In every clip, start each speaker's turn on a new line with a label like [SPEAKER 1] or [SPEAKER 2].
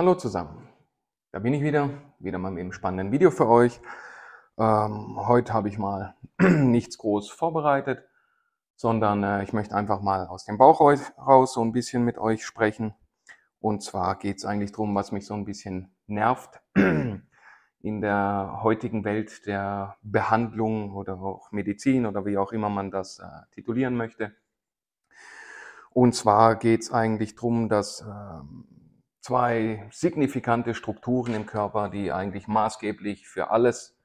[SPEAKER 1] Hallo zusammen, da bin ich wieder, wieder mal mit einem spannenden Video für euch. Ähm, heute habe ich mal nichts groß vorbereitet, sondern äh, ich möchte einfach mal aus dem Bauch raus so ein bisschen mit euch sprechen. Und zwar geht es eigentlich darum, was mich so ein bisschen nervt in der heutigen Welt der Behandlung oder auch Medizin oder wie auch immer man das äh, titulieren möchte. Und zwar geht es eigentlich darum, dass... Äh, zwei signifikante Strukturen im Körper, die eigentlich maßgeblich für alles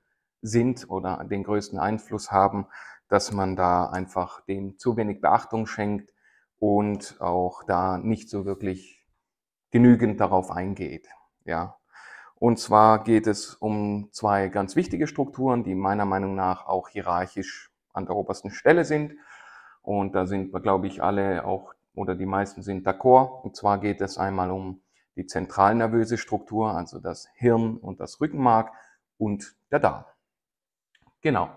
[SPEAKER 1] sind oder den größten Einfluss haben, dass man da einfach dem zu wenig Beachtung schenkt und auch da nicht so wirklich genügend darauf eingeht. Ja. Und zwar geht es um zwei ganz wichtige Strukturen, die meiner Meinung nach auch hierarchisch an der obersten Stelle sind. Und da sind wir, glaube ich, alle auch oder die meisten sind d'accord. Und zwar geht es einmal um die zentralnervöse Struktur, also das Hirn und das Rückenmark und der Darm. Genau.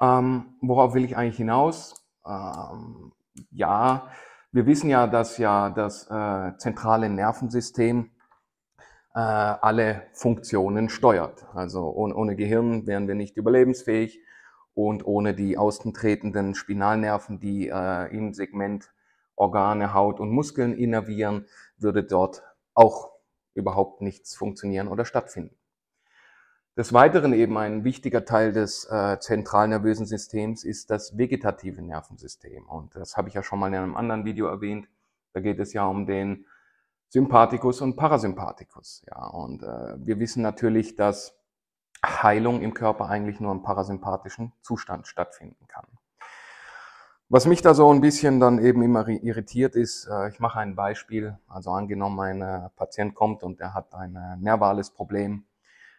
[SPEAKER 1] Ähm, worauf will ich eigentlich hinaus? Ähm, ja, wir wissen ja, dass ja das äh, zentrale Nervensystem äh, alle Funktionen steuert. Also ohne, ohne Gehirn wären wir nicht überlebensfähig und ohne die außentretenden Spinalnerven, die äh, im Segment Organe, Haut und Muskeln innervieren, würde dort auch überhaupt nichts funktionieren oder stattfinden. Des Weiteren eben ein wichtiger Teil des äh, zentralnervösen Systems ist das vegetative Nervensystem. Und das habe ich ja schon mal in einem anderen Video erwähnt. Da geht es ja um den Sympathikus und Parasympathikus. Ja, und äh, wir wissen natürlich, dass Heilung im Körper eigentlich nur im parasympathischen Zustand stattfinden kann. Was mich da so ein bisschen dann eben immer irritiert ist, äh, ich mache ein Beispiel. Also angenommen, ein äh, Patient kommt und er hat ein äh, nervales Problem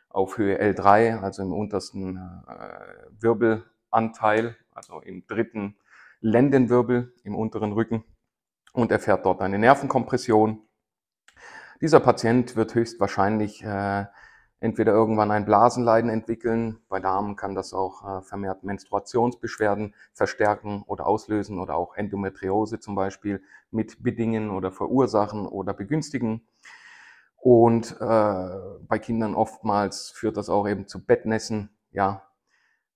[SPEAKER 1] auf Höhe L3, also im untersten Wirbelanteil, also im dritten Lendenwirbel im unteren Rücken und erfährt dort eine Nervenkompression. Dieser Patient wird höchstwahrscheinlich entweder irgendwann ein Blasenleiden entwickeln. Bei Damen kann das auch äh, vermehrt Menstruationsbeschwerden verstärken oder auslösen oder auch Endometriose zum Beispiel mit bedingen oder verursachen oder begünstigen. Und äh, bei Kindern oftmals führt das auch eben zu Bettnässen, ja,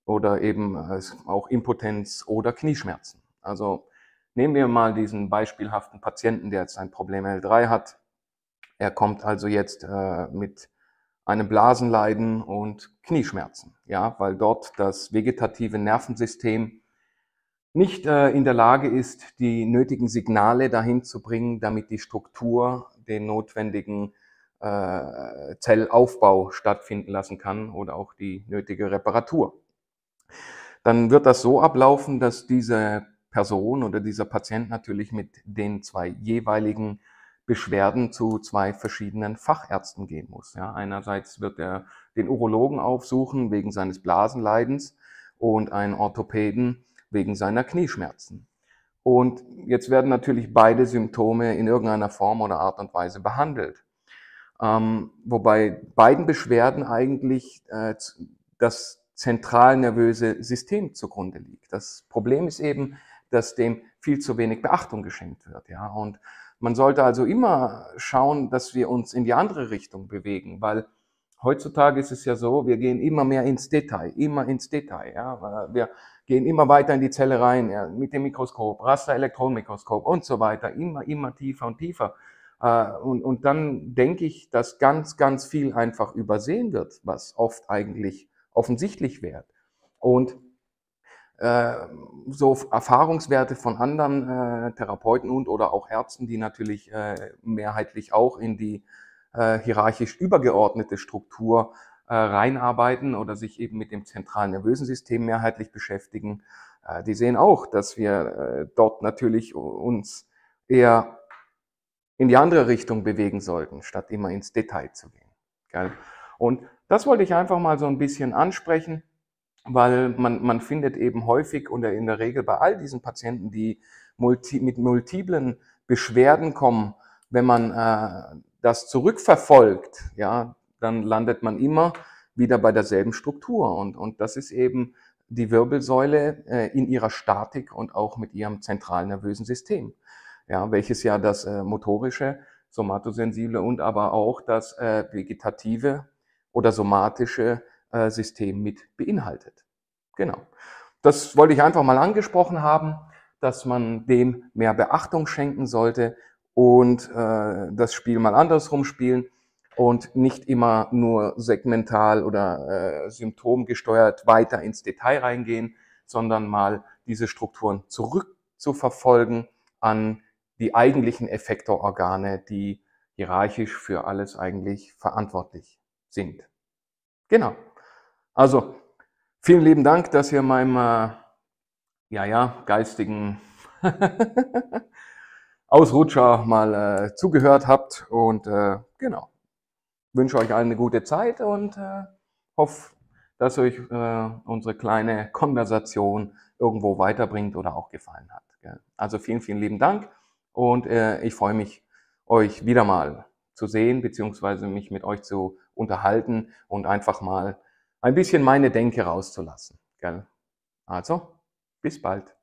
[SPEAKER 1] oder eben äh, auch Impotenz oder Knieschmerzen. Also nehmen wir mal diesen beispielhaften Patienten, der jetzt ein Problem L3 hat. Er kommt also jetzt äh, mit einem Blasenleiden und Knieschmerzen, ja, weil dort das vegetative Nervensystem nicht äh, in der Lage ist, die nötigen Signale dahin zu bringen, damit die Struktur den notwendigen äh, Zellaufbau stattfinden lassen kann oder auch die nötige Reparatur. Dann wird das so ablaufen, dass diese Person oder dieser Patient natürlich mit den zwei jeweiligen Beschwerden zu zwei verschiedenen Fachärzten gehen muss. Ja, einerseits wird er den Urologen aufsuchen wegen seines Blasenleidens und einen Orthopäden wegen seiner Knieschmerzen. Und jetzt werden natürlich beide Symptome in irgendeiner Form oder Art und Weise behandelt. Ähm, wobei beiden Beschwerden eigentlich äh, das zentralnervöse System zugrunde liegt. Das Problem ist eben, dass dem viel zu wenig Beachtung geschenkt wird. Ja? Und man sollte also immer schauen, dass wir uns in die andere Richtung bewegen, weil heutzutage ist es ja so, wir gehen immer mehr ins Detail, immer ins Detail. Ja? Wir gehen immer weiter in die Zelle rein ja? mit dem Mikroskop, Raster-Elektronenmikroskop und so weiter, immer, immer tiefer und tiefer. Äh, und, und dann denke ich, dass ganz, ganz viel einfach übersehen wird, was oft eigentlich offensichtlich wäre. Und äh, so Erfahrungswerte von anderen äh, Therapeuten und oder auch Ärzten, die natürlich äh, mehrheitlich auch in die hierarchisch übergeordnete Struktur reinarbeiten oder sich eben mit dem zentralen nervösen System mehrheitlich beschäftigen, die sehen auch, dass wir dort natürlich uns eher in die andere Richtung bewegen sollten, statt immer ins Detail zu gehen. Und das wollte ich einfach mal so ein bisschen ansprechen weil man, man findet eben häufig und in der Regel bei all diesen Patienten, die multi, mit multiplen Beschwerden kommen, wenn man äh, das zurückverfolgt, ja, dann landet man immer wieder bei derselben Struktur. Und, und das ist eben die Wirbelsäule äh, in ihrer Statik und auch mit ihrem zentralen nervösen System, ja, welches ja das äh, motorische, somatosensible und aber auch das äh, vegetative oder somatische äh, System mit beinhaltet. Genau. Das wollte ich einfach mal angesprochen haben, dass man dem mehr Beachtung schenken sollte und äh, das Spiel mal andersrum spielen und nicht immer nur segmental oder äh, symptomgesteuert weiter ins Detail reingehen, sondern mal diese Strukturen zurückzuverfolgen an die eigentlichen Effektororgane, die hierarchisch für alles eigentlich verantwortlich sind. Genau. Also, vielen lieben Dank, dass ihr meinem, äh, ja, ja, geistigen Ausrutscher mal äh, zugehört habt. Und äh, genau, wünsche euch allen eine gute Zeit und äh, hoffe, dass euch äh, unsere kleine Konversation irgendwo weiterbringt oder auch gefallen hat. Also vielen, vielen lieben Dank und äh, ich freue mich, euch wieder mal zu sehen, beziehungsweise mich mit euch zu unterhalten und einfach mal ein bisschen meine Denke rauszulassen. Gell? Also, bis bald.